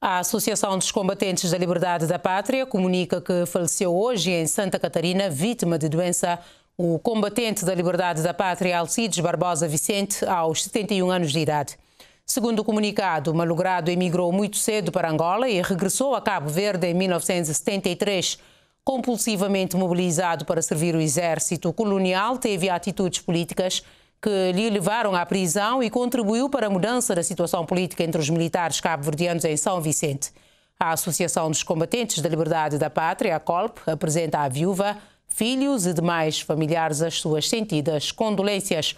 A Associação dos Combatentes da Liberdade da Pátria comunica que faleceu hoje em Santa Catarina, vítima de doença, o combatente da Liberdade da Pátria Alcides Barbosa Vicente, aos 71 anos de idade. Segundo o comunicado, o malogrado emigrou muito cedo para Angola e regressou a Cabo Verde em 1973. Compulsivamente mobilizado para servir o exército colonial, teve atitudes políticas que lhe levaram à prisão e contribuiu para a mudança da situação política entre os militares cabo-verdianos em São Vicente. A Associação dos Combatentes da Liberdade da Pátria, a COLP, apresenta à viúva, filhos e demais familiares as suas sentidas condolências.